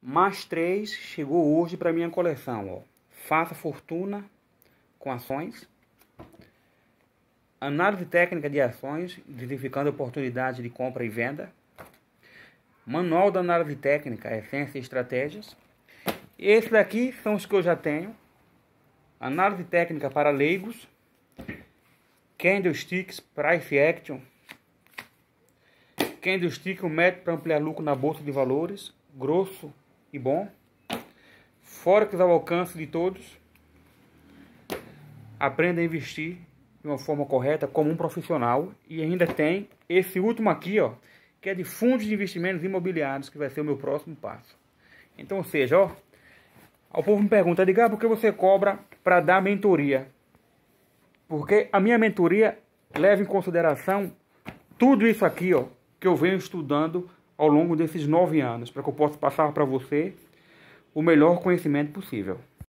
Mais três chegou hoje para minha coleção. Ó. Faça fortuna com ações. Análise técnica de ações, identificando oportunidades de compra e venda. Manual da análise técnica, essência e estratégias. Esses daqui são os que eu já tenho. Análise técnica para leigos. Candlesticks, Price Action. Candlestick, o método para ampliar lucro na bolsa de valores. Grosso e bom. Forex ao alcance de todos. Aprenda a investir de uma forma correta como um profissional. E ainda tem esse último aqui, ó, que é de fundos de investimentos imobiliários, que vai ser o meu próximo passo. Então, ou seja, ó, o povo me pergunta, diga, por que você cobra para dar mentoria? Porque a minha mentoria leva em consideração tudo isso aqui, ó, que eu venho estudando ao longo desses nove anos, para que eu possa passar para você o melhor conhecimento possível.